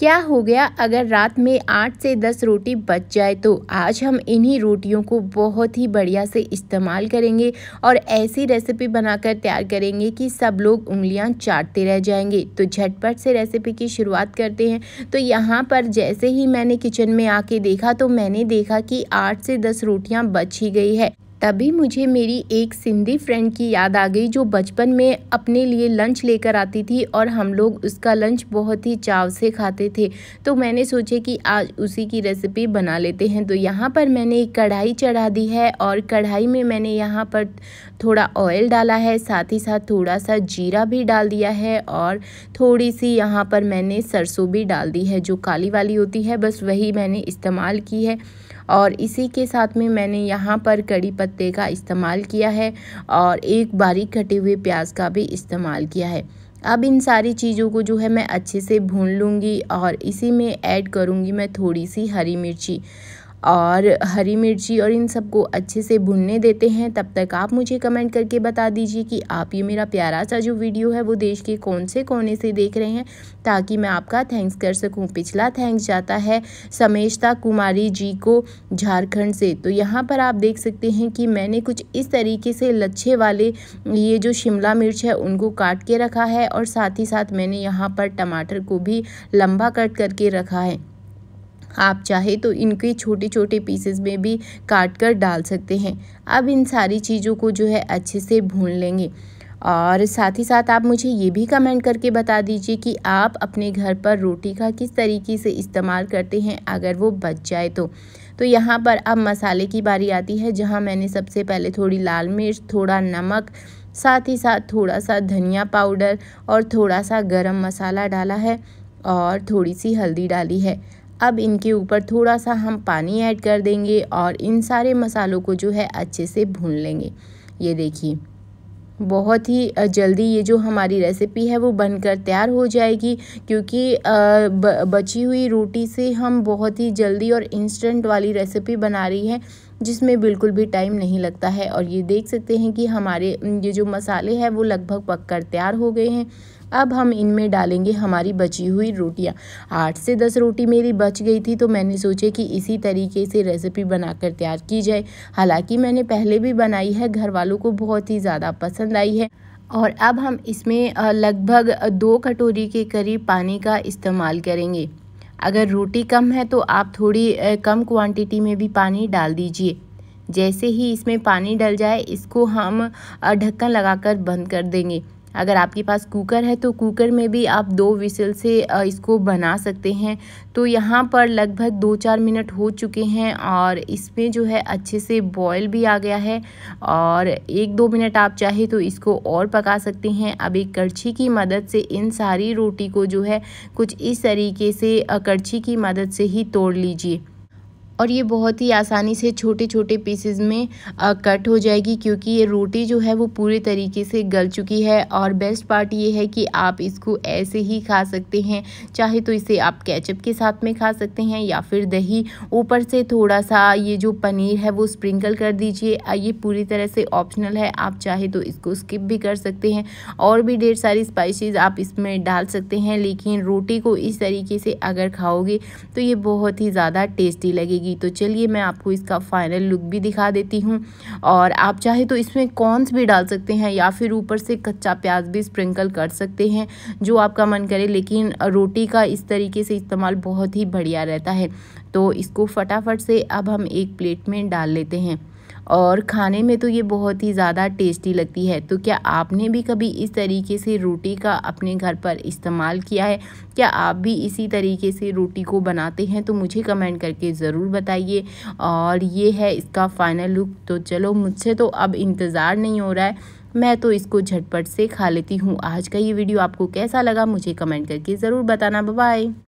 क्या हो गया अगर रात में आठ से दस रोटी बच जाए तो आज हम इन्हीं रोटियों को बहुत ही बढ़िया से इस्तेमाल करेंगे और ऐसी रेसिपी बनाकर तैयार करेंगे कि सब लोग उंगलियां चाटते रह जाएंगे तो झटपट से रेसिपी की शुरुआत करते हैं तो यहाँ पर जैसे ही मैंने किचन में आके देखा तो मैंने देखा कि आठ से दस रोटियाँ बच ही गई है तभी मुझे मेरी एक सिंधी फ्रेंड की याद आ गई जो बचपन में अपने लिए लंच लेकर आती थी और हम लोग उसका लंच बहुत ही चाव से खाते थे तो मैंने सोचे कि आज उसी की रेसिपी बना लेते हैं तो यहाँ पर मैंने एक कढ़ाई चढ़ा दी है और कढ़ाई में मैंने यहाँ पर थोड़ा ऑयल डाला है साथ ही साथ थोड़ा सा जीरा भी डाल दिया है और थोड़ी सी यहाँ पर मैंने सरसों भी डाल दी है जो काली वाली होती है बस वही मैंने इस्तेमाल की है और इसी के साथ में मैंने यहाँ पर कड़ी पत्ते का इस्तेमाल किया है और एक बारीक कटे हुए प्याज का भी इस्तेमाल किया है अब इन सारी चीज़ों को जो है मैं अच्छे से भून लूँगी और इसी में ऐड करूँगी मैं थोड़ी सी हरी मिर्ची और हरी मिर्ची और इन सबको अच्छे से भुनने देते हैं तब तक आप मुझे कमेंट करके बता दीजिए कि आप ये मेरा प्यारा सा जो वीडियो है वो देश के कौन से कोने से देख रहे हैं ताकि मैं आपका थैंक्स कर सकूं पिछला थैंक्स जाता है समेशता कुमारी जी को झारखंड से तो यहाँ पर आप देख सकते हैं कि मैंने कुछ इस तरीके से लच्छे वाले ये जो शिमला मिर्च है उनको काट के रखा है और साथ ही साथ मैंने यहाँ पर टमाटर को भी लंबा कट करके रखा है आप चाहे तो इनके छोटे छोटे पीसेस में भी काट कर डाल सकते हैं अब इन सारी चीज़ों को जो है अच्छे से भून लेंगे और साथ ही साथ आप मुझे ये भी कमेंट करके बता दीजिए कि आप अपने घर पर रोटी का किस तरीके से इस्तेमाल करते हैं अगर वो बच जाए तो तो यहाँ पर अब मसाले की बारी आती है जहाँ मैंने सबसे पहले थोड़ी लाल मिर्च थोड़ा नमक साथ ही साथ थोड़ा सा धनिया पाउडर और थोड़ा सा गरम मसाला डाला है और थोड़ी सी हल्दी डाली है अब इनके ऊपर थोड़ा सा हम पानी ऐड कर देंगे और इन सारे मसालों को जो है अच्छे से भून लेंगे ये देखिए बहुत ही जल्दी ये जो हमारी रेसिपी है वो बनकर तैयार हो जाएगी क्योंकि बची हुई रोटी से हम बहुत ही जल्दी और इंस्टेंट वाली रेसिपी बना रही है जिसमें बिल्कुल भी टाइम नहीं लगता है और ये देख सकते हैं कि हमारे ये जो मसाले हैं वो लगभग पक कर तैयार हो गए हैं अब हम इनमें डालेंगे हमारी बची हुई रोटियाँ आठ से दस रोटी मेरी बच गई थी तो मैंने सोचे कि इसी तरीके से रेसिपी बनाकर तैयार की जाए हालांकि मैंने पहले भी बनाई है घर वालों को बहुत ही ज़्यादा पसंद आई है और अब हम इसमें लगभग दो कटोरी के करीब पानी का इस्तेमाल करेंगे अगर रोटी कम है तो आप थोड़ी कम क्वांटिटी में भी पानी डाल दीजिए जैसे ही इसमें पानी डल जाए इसको हम ढक्कन लगाकर बंद कर देंगे अगर आपके पास कुकर है तो कुकर में भी आप दो विसल से इसको बना सकते हैं तो यहाँ पर लगभग दो चार मिनट हो चुके हैं और इसमें जो है अच्छे से बॉयल भी आ गया है और एक दो मिनट आप चाहे तो इसको और पका सकते हैं अब एक करछी की मदद से इन सारी रोटी को जो है कुछ इस तरीके से करछी की मदद से ही तोड़ लीजिए और ये बहुत ही आसानी से छोटे छोटे पीसेस में आ, कट हो जाएगी क्योंकि ये रोटी जो है वो पूरे तरीके से गल चुकी है और बेस्ट पार्ट ये है कि आप इसको ऐसे ही खा सकते हैं चाहे तो इसे आप कैचअप के साथ में खा सकते हैं या फिर दही ऊपर से थोड़ा सा ये जो पनीर है वो स्प्रिंकल कर दीजिए ये पूरी तरह से ऑप्शनल है आप चाहे तो इसको स्किप भी कर सकते हैं और भी ढेर सारी स्पाइसेस आप इसमें डाल सकते हैं लेकिन रोटी को इस तरीके से अगर खाओगे तो ये बहुत ही ज़्यादा टेस्टी लगेगी लगेगी तो चलिए मैं आपको इसका फाइनल लुक भी दिखा देती हूँ और आप चाहे तो इसमें कॉर्नस भी डाल सकते हैं या फिर ऊपर से कच्चा प्याज भी स्प्रिंकल कर सकते हैं जो आपका मन करे लेकिन रोटी का इस तरीके से इस्तेमाल बहुत ही बढ़िया रहता है तो इसको फटाफट से अब हम एक प्लेट में डाल लेते हैं और खाने में तो ये बहुत ही ज़्यादा टेस्टी लगती है तो क्या आपने भी कभी इस तरीके से रोटी का अपने घर पर इस्तेमाल किया है क्या आप भी इसी तरीके से रोटी को बनाते हैं तो मुझे कमेंट करके ज़रूर बताइए और ये है इसका फ़ाइनल लुक तो चलो मुझसे तो अब इंतज़ार नहीं हो रहा है मैं तो इसको झटपट से खा लेती हूँ आज का ये वीडियो आपको कैसा लगा मुझे कमेंट करके ज़रूर बताना बाय